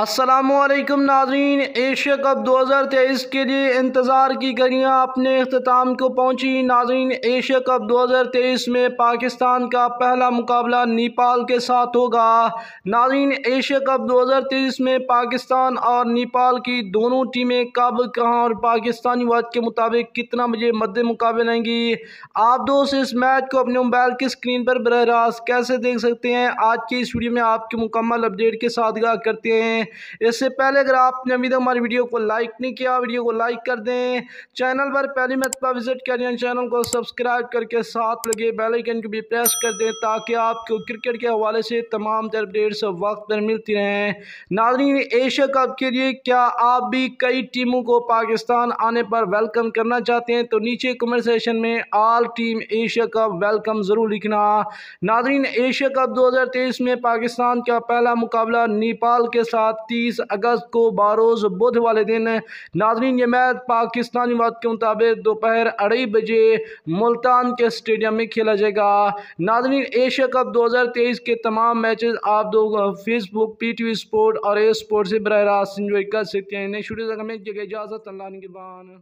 असलकम नाजीन Asia cup 2023 के लिए इंतज़ार की गलियाँ अपने अख्ताम को पहुँची नाजीन एशिया कप 2023 में पाकिस्तान का पहला मुकाबला नेपाल के साथ होगा नाजीन एशिया कप 2023 में पाकिस्तान और नेपाल की दोनों टीमें कब कहाँ और पाकिस्तानी वक्त के मुताबिक कितना बजे मदे मुकाबले आएंगी आप दोस्त इस मैच को अपने मोबाइल की स्क्रीन पर बरह रास्त कैसे देख सकते हैं आज की इस वीडियो में आपकी मुकम्मल अपडेट के साथ गा करते हैं इससे पहले अगर आपने अभी तक हमारी वीडियो को लाइक नहीं किया वीडियो को लाइक कर दें चैनल पर पहली मरतबा विजिट करें चैनल को सब्सक्राइब करके साथ लगे बेलाइकन को भी प्रेस कर दें ताकि आपको क्रिकेट के हवाले से तमाम अपडेट्स वक्त पर मिलती रहें नाजरीन एशिया कप के लिए क्या आप भी कई टीमों को पाकिस्तान आने पर वेलकम करना चाहते हैं तो नीचे कमेंट सेशन में all team Asia cup welcome ज़रूर लिखना नाजरीन एशिया कप 2023 में पाकिस्तान का पहला मुकाबला नेपाल के साथ तीस अगस्त को बारोज़ बुध वाले दिन नाजरीन ये मैच पाकिस्तानी वक्त के मुताबिक दोपहर अढ़ाई बजे मुल्तान के स्टेडियम में खेला जाएगा नाजरीन एशिया कप दो हज़ार तेईस के तमाम मैच आप दो Facebook P T V sport और ए स्पोर्ट से बरह रास्त इंजॉय कर सकते हैं नेक्स्ट वीडियो तक हमें इजाज़त अल्लाह के बान